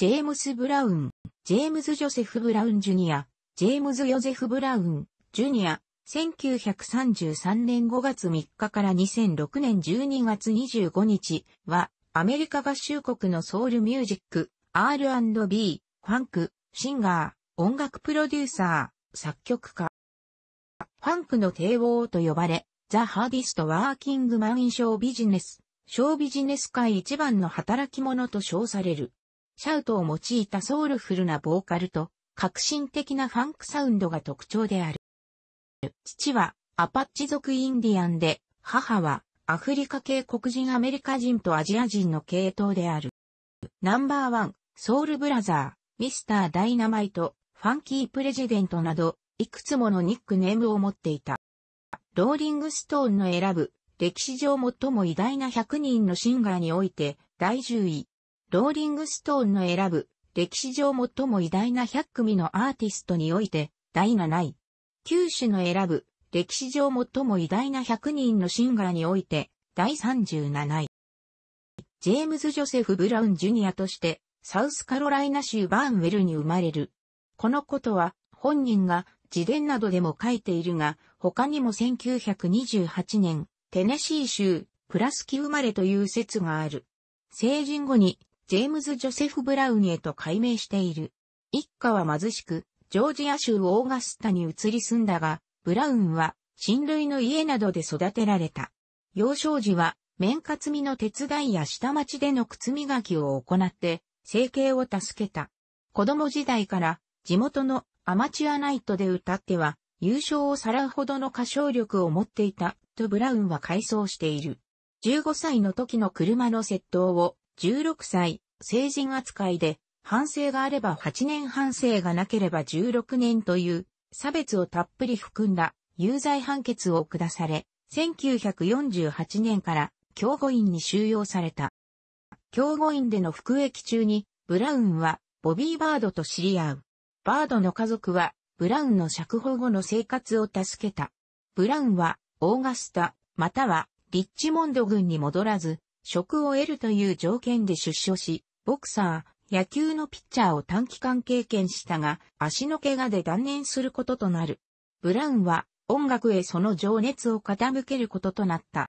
ジェームス・ブラウン、ジェームズ・ジョセフ・ブラウン・ジュニア、ジェームズ・ヨゼフ・ブラウン、ジュニア、1933年5月3日から2006年12月25日は、アメリカ合衆国のソウルミュージック、R&B、ファンク、シンガー、音楽プロデューサー、作曲家。ファンクの帝王と呼ばれ、ザ・ハーディスト・ワーキングマン・ショービジネス、ショービジネス界一番の働き者と称される。シャウトを用いたソウルフルなボーカルと、革新的なファンクサウンドが特徴である。父はアパッチ族インディアンで、母はアフリカ系黒人アメリカ人とアジア人の系統である。ナンバーワン、ソウルブラザー、ミスターダイナマイト、ファンキープレジデントなど、いくつものニックネームを持っていた。ローリングストーンの選ぶ、歴史上最も偉大な100人のシンガーにおいて、第10位、ローリングストーンの選ぶ、歴史上最も偉大な100組のアーティストにおいて、第7位。九種の選ぶ、歴史上最も偉大な100人のシンガーにおいて、第37位。ジェームズ・ジョセフ・ブラウン・ジュニアとして、サウスカロライナ州バーンウェルに生まれる。このことは、本人が自伝などでも書いているが、他にも1928年、テネシー州、プラスキ生まれという説がある。成人後にジェームズ・ジョセフ・ブラウンへと改名している。一家は貧しく、ジョージア州オーガスタに移り住んだが、ブラウンは、親類の家などで育てられた。幼少時は、面活みの手伝いや下町での靴磨きを行って、生計を助けた。子供時代から、地元のアマチュアナイトで歌っては、優勝をさらうほどの歌唱力を持っていた、とブラウンは回想している。15歳の時の車の窃盗を、16歳、成人扱いで、反省があれば8年反省がなければ16年という差別をたっぷり含んだ有罪判決を下され、1948年から教護院に収容された。教護院での服役中に、ブラウンはボビー・バードと知り合う。バードの家族は、ブラウンの釈放後の生活を助けた。ブラウンは、オーガスタ、または、リッチモンド軍に戻らず、職を得るという条件で出所し、ボクサー、野球のピッチャーを短期間経験したが、足の怪我で断念することとなる。ブラウンは音楽へその情熱を傾けることとなった。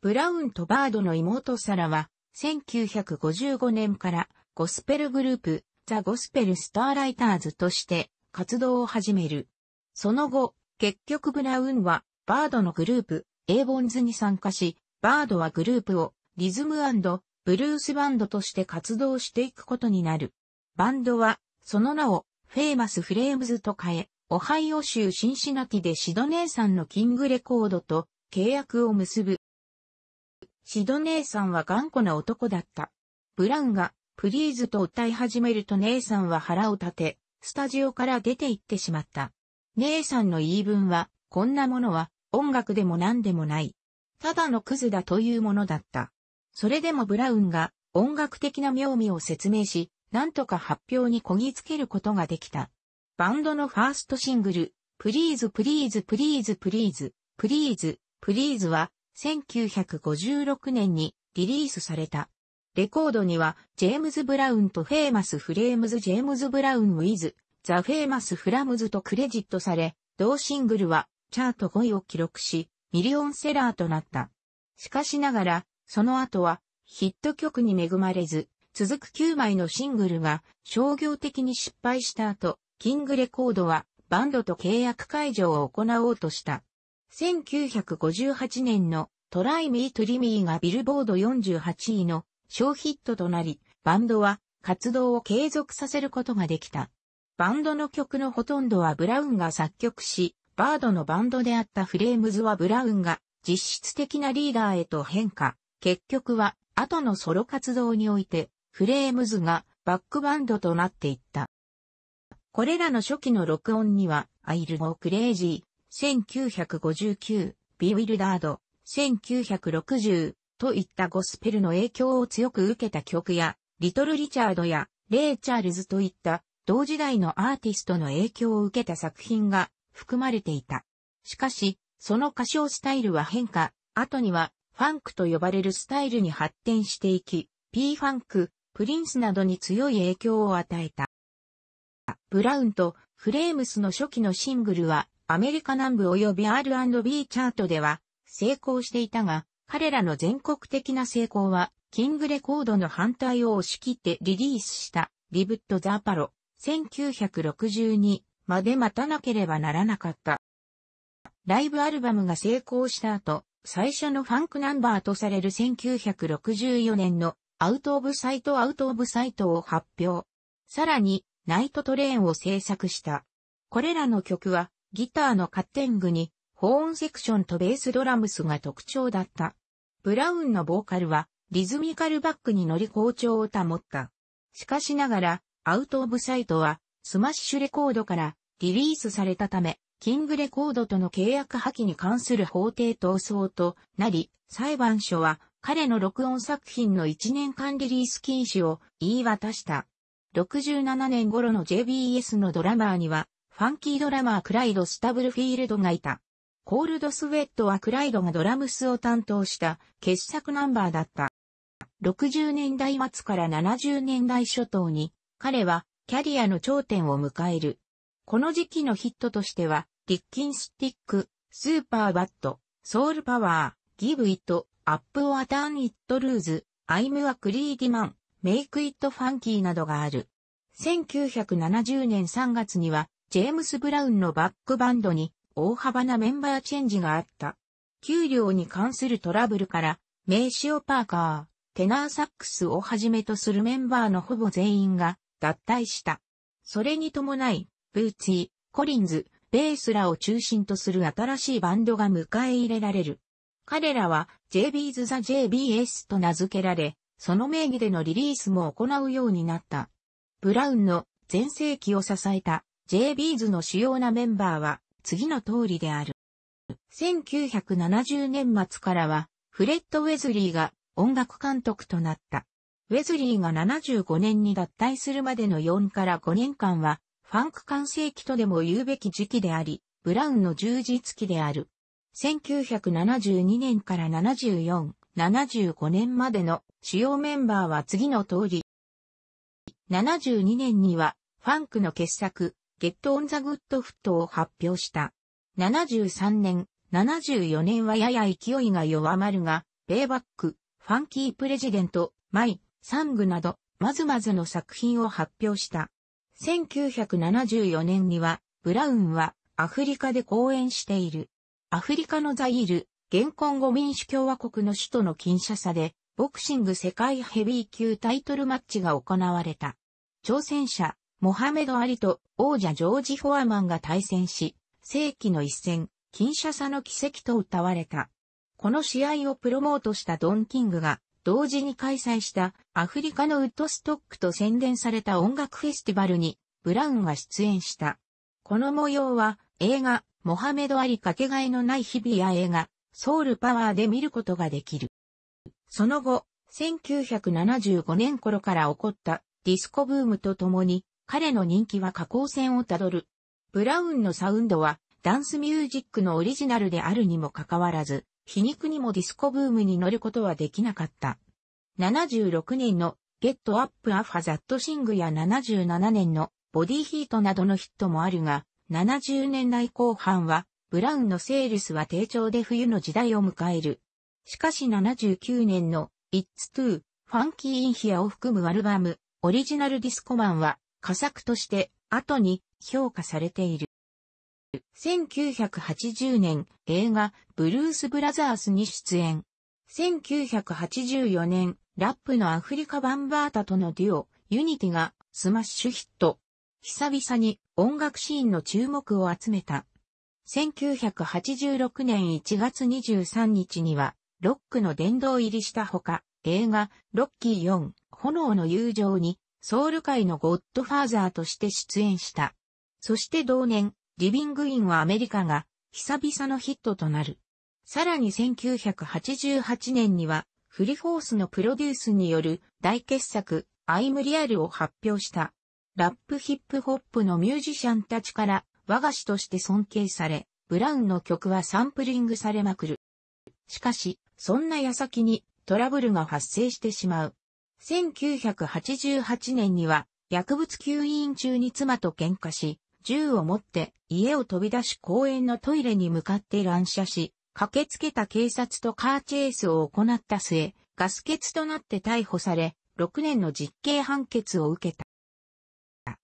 ブラウンとバードの妹サラは、1955年からゴスペルグループ、ザ・ゴスペル・スターライターズとして活動を始める。その後、結局ブラウンはバードのグループ、エイボンズに参加し、バードはグループをリズムブルースバンドとして活動していくことになる。バンドは、その名をフェイマスフレームズと変え、オハイオ州シンシナティでシドネーさんのキングレコードと契約を結ぶ。シドネーさんは頑固な男だった。ブランがプリーズと歌い始めると姉さんは腹を立て、スタジオから出て行ってしまった。姉さんの言い分は、こんなものは音楽でも何でもない。ただのクズだというものだった。それでもブラウンが音楽的な妙味を説明し、なんとか発表にこぎつけることができた。バンドのファーストシングル、プリーズプリーズプリーズプリーズ、プリーズ、プリーズは1956年にリリースされた。レコードにはジェームズ・ブラウンとフェーマス・フレームズ・ジェームズ・ブラウン・ウィズ、ザ・フェーマス・フラムズとクレジットされ、同シングルはチャート5位を記録し、ミリオンセラーとなった。しかしながら、その後はヒット曲に恵まれず、続く9枚のシングルが商業的に失敗した後、キングレコードはバンドと契約解除を行おうとした。1958年のトライミートリミーがビルボード48位の小ヒットとなり、バンドは活動を継続させることができた。バンドの曲のほとんどはブラウンが作曲し、バードのバンドであったフレームズはブラウンが実質的なリーダーへと変化。結局は後のソロ活動においてフレームズがバックバンドとなっていった。これらの初期の録音にはアイルゴークレイジー、1959、ビウィルダード、1960といったゴスペルの影響を強く受けた曲や、リトル・リチャードやレイ・チャールズといった同時代のアーティストの影響を受けた作品が含まれていた。しかし、その歌唱スタイルは変化、後にはファンクと呼ばれるスタイルに発展していき、P ファンク、プリンスなどに強い影響を与えた。ブラウンとフレームスの初期のシングルはアメリカ南部及び R&B チャートでは成功していたが、彼らの全国的な成功はキングレコードの反対を押し切ってリリースしたビブット・ザ・パロ1962まで待たなければならなかった。ライブアルバムが成功した後、最初のファンクナンバーとされる1964年のアウトオブサイトアウトオブサイトを発表。さらに、ナイトトレーンを制作した。これらの曲は、ギターのカッテングに、ホーンセクションとベースドラムスが特徴だった。ブラウンのボーカルは、リズミカルバックに乗り好調を保った。しかしながら、アウトオブサイトは、スマッシュレコードからリリースされたため、キングレコードとの契約破棄に関する法廷闘争となり、裁判所は彼の録音作品の1年間リリース禁止を言い渡した。67年頃の JBS のドラマーには、ファンキードラマークライド・スタブルフィールドがいた。コールド・スウェットはクライドがドラムスを担当した傑作ナンバーだった。60年代末から70年代初頭に、彼はキャリアの頂点を迎える。この時期のヒットとしては、リッキンスティック、スーパーバット、ソウルパワー、ギブイット、アップオアターンイットルーズ、アイムアクリーディマン、メイクイットファンキーなどがある。1970年3月には、ジェームス・ブラウンのバックバンドに大幅なメンバーチェンジがあった。給料に関するトラブルから、名刺をパーカー、テナーサックスをはじめとするメンバーのほぼ全員が脱退した。それに伴い、ブーツィ、コリンズ、ベースらを中心とする新しいバンドが迎え入れられる。彼らは JB's The JBS と名付けられ、その名義でのリリースも行うようになった。ブラウンの全盛期を支えた JB's の主要なメンバーは次の通りである。1970年末からはフレッド・ウェズリーが音楽監督となった。ウェズリーが75年に脱退するまでの4から5年間はファンク完成期とでも言うべき時期であり、ブラウンの充実期である。1972年から74、75年までの主要メンバーは次の通り。72年には、ファンクの傑作、ゲット・オン・ザ・グッド・フットを発表した。73年、74年はやや勢いが弱まるが、ベイバック、ファンキー・プレジデント、マイ、サングなど、まずまずの作品を発表した。1974年には、ブラウンはアフリカで講演している。アフリカのザイール、現今後民主共和国の首都のキンシャサで、ボクシング世界ヘビー級タイトルマッチが行われた。挑戦者、モハメド・アリと王者ジョージ・フォアマンが対戦し、世紀の一戦、キンシャサの奇跡と歌われた。この試合をプロモートしたドン・キングが、同時に開催したアフリカのウッドストックと宣伝された音楽フェスティバルにブラウンは出演した。この模様は映画モハメド・アリかけがえのない日々や映画ソウルパワーで見ることができる。その後、1975年頃から起こったディスコブームとともに彼の人気は下降線をたどる。ブラウンのサウンドはダンスミュージックのオリジナルであるにもかかわらず、皮肉にもディスコブームに乗ることはできなかった。76年のゲットアップアファザットシングや77年のボディヒートなどのヒットもあるが、70年代後半はブラウンのセールスは低調で冬の時代を迎える。しかし79年の It's Too Funky in Here を含むアルバムオリジナルディスコマンは佳作として後に評価されている。1980年映画ブルース・ブラザースに出演。1984年ラップのアフリカ・バンバータとのデュオユニティがスマッシュヒット。久々に音楽シーンの注目を集めた。1986年1月23日にはロックの殿堂入りしたほか映画ロッキー4炎の友情にソウル界のゴッドファーザーとして出演した。そして同年、リビングインはアメリカが久々のヒットとなる。さらに1988年にはフリフォースのプロデュースによる大傑作アイムリアルを発表した。ラップヒップホップのミュージシャンたちから我が子として尊敬され、ブラウンの曲はサンプリングされまくる。しかし、そんな矢先にトラブルが発生してしまう。1988年には薬物吸引中に妻と喧嘩し、銃を持って家を飛び出し公園のトイレに向かって乱射し、駆けつけた警察とカーチェイスを行った末、ガス欠となって逮捕され、6年の実刑判決を受けた。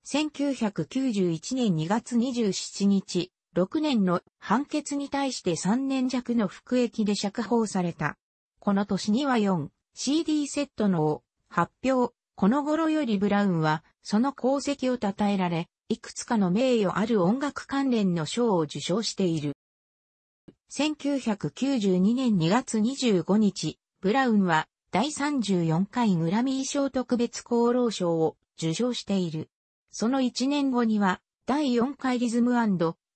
1991年2月27日、6年の判決に対して3年弱の服役で釈放された。この年には 4CD セットのを発表。この頃よりブラウンはその功績を称えられ、いくつかの名誉ある音楽関連の賞を受賞している。1992年2月25日、ブラウンは第34回グラミー賞特別功労賞を受賞している。その1年後には第4回リズム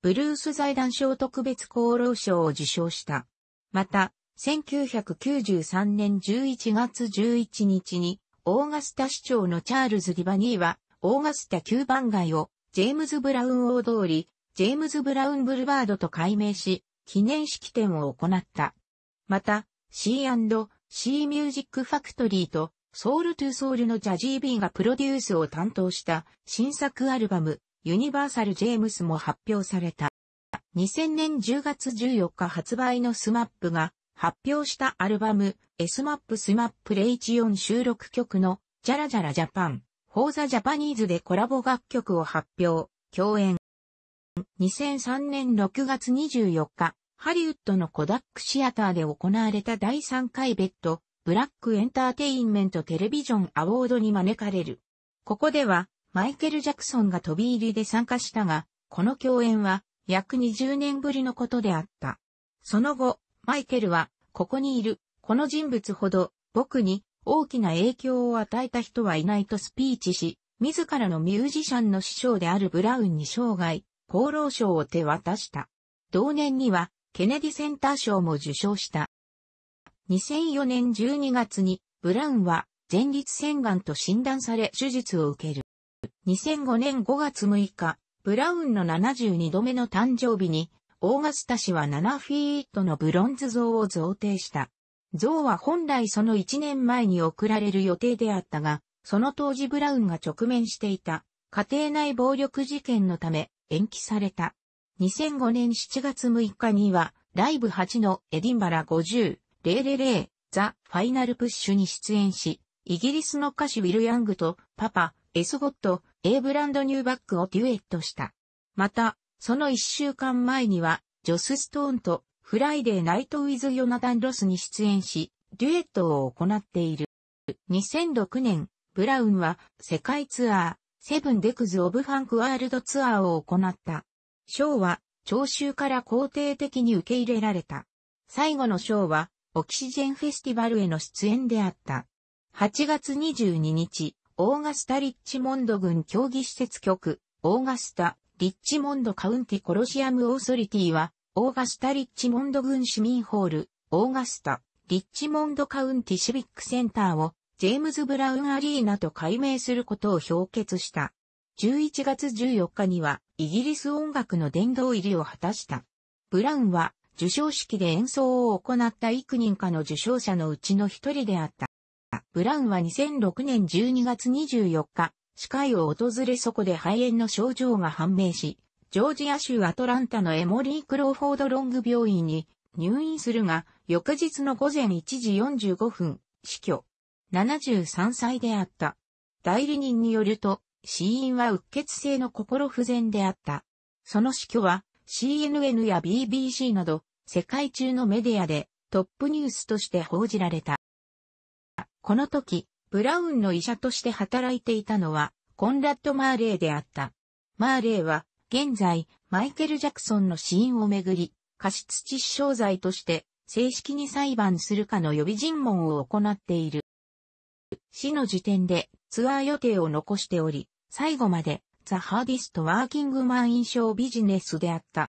ブルース財団賞特別功労賞を受賞した。また、1993年11月11日に、オーガスタ市長のチャールズ・リバニーは、オーガスタ9番街をジェームズ・ブラウン大通り、ジェームズ・ブラウン・ブルバードと改名し、記念式典を行った。また、C&C ミュージックファクトリーと、ソウル・トゥ・ソウルのジャジー・ビーがプロデュースを担当した新作アルバム、ユニバーサル・ジェームスも発表された。2000年10月14日発売のスマップが発表したアルバム、s・ スマップスマップレチオ4収録曲のジャラジャラジャパンフォーザジャパニーズでコラボ楽曲を発表、共演。2003年6月24日、ハリウッドのコダックシアターで行われた第3回ベッド、ブラックエンターテインメントテレビジョンアォードに招かれる。ここでは、マイケル・ジャクソンが飛び入りで参加したが、この共演は約20年ぶりのことであった。その後、マイケルは、ここにいる、この人物ほど、僕に、大きな影響を与えた人はいないとスピーチし、自らのミュージシャンの師匠であるブラウンに生涯、厚労賞を手渡した。同年には、ケネディセンター賞も受賞した。2004年12月に、ブラウンは、前立腺がんと診断され手術を受ける。2005年5月6日、ブラウンの72度目の誕生日に、オーガスタ氏は7フィートのブロンズ像を贈呈した。像は本来その1年前に送られる予定であったが、その当時ブラウンが直面していた家庭内暴力事件のため延期された。2005年7月6日には、ライブ8のエディンバラ50、000、ザ・ファイナルプッシュに出演し、イギリスの歌手ウィル・ヤングとパパ、エスゴット、A ブランドニューバックをデュエットした。また、その1週間前には、ジョス・ストーンとフライデーナイトウィズ・ヨナタン・ロスに出演し、デュエットを行っている。2006年、ブラウンは世界ツアー、セブンデクズ・オブ・ファンク・ワールドツアーを行った。ショーは聴衆から肯定的に受け入れられた。最後のショーはオキシジェンフェスティバルへの出演であった。8月22日、オーガスタ・リッチモンド軍競技施設局、オーガスタ・リッチモンドカウンティ・コロシアム・オーソリティはオーガスタ・リッチモンド郡市民ホール、オーガスタ、リッチモンドカウンティシビックセンターをジェームズ・ブラウン・アリーナと改名することを表決した。11月14日にはイギリス音楽の殿堂入りを果たした。ブラウンは受賞式で演奏を行った幾人かの受賞者のうちの一人であった。ブラウンは2006年12月24日、司会を訪れそこで肺炎の症状が判明し、ジョージア州アトランタのエモリー・クローフォード・ロング病院に入院するが、翌日の午前1時45分、死去。73歳であった。代理人によると、死因はうっ血性の心不全であった。その死去は CNN や BBC など世界中のメディアでトップニュースとして報じられた。この時、ブラウンの医者として働いていたのはコンラッド・マーレイであった。マーレイは現在、マイケル・ジャクソンの死因をめぐり、過失致死傷罪として、正式に裁判するかの予備尋問を行っている。死の時点でツアー予定を残しており、最後までザ・ハーディスト・ワーキングマン印象ビジネスであった。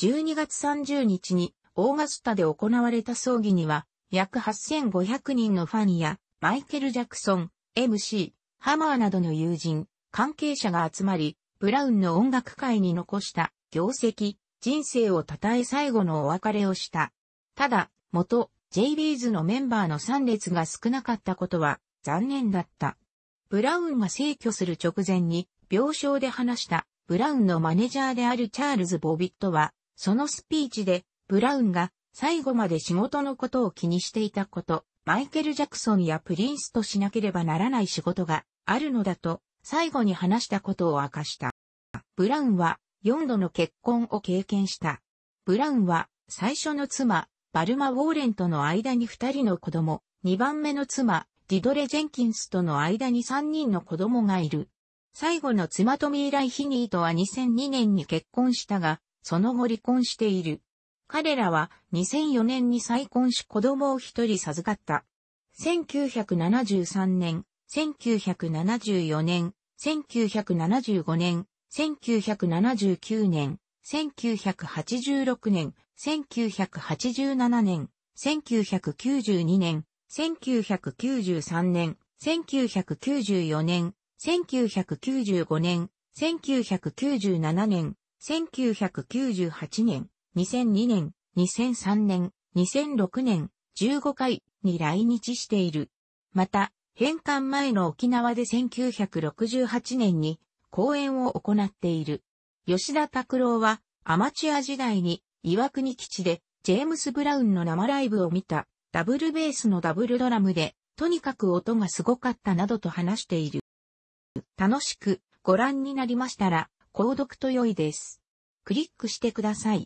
12月30日にオーガスタで行われた葬儀には、約8500人のファンや、マイケル・ジャクソン、MC、ハマーなどの友人、関係者が集まり、ブラウンの音楽界に残した業績、人生を称え最後のお別れをした。ただ、元 j ビーズのメンバーの参列が少なかったことは残念だった。ブラウンが逝去する直前に病床で話したブラウンのマネジャーであるチャールズ・ボビットは、そのスピーチでブラウンが最後まで仕事のことを気にしていたこと、マイケル・ジャクソンやプリンスとしなければならない仕事があるのだと最後に話したことを明かした。ブラウンは4度の結婚を経験した。ブラウンは最初の妻、バルマ・ウォーレンとの間に2人の子供、2番目の妻、ディドレ・ジェンキンスとの間に3人の子供がいる。最後の妻トミー・ライヒニーとは2002年に結婚したが、その後離婚している。彼らは2004年に再婚し子供を一人授かった。1973年、1974年、1975年、1979年、1986年、1987年、1992年、1993年、1994年、1995年、1997年、1998年、2002年、2003年、2006年、15回に来日している。また、返還前の沖縄で1968年に公演を行っている。吉田拓郎はアマチュア時代に岩国基地でジェームス・ブラウンの生ライブを見たダブルベースのダブルドラムでとにかく音がすごかったなどと話している。楽しくご覧になりましたら購読と良いです。クリックしてください。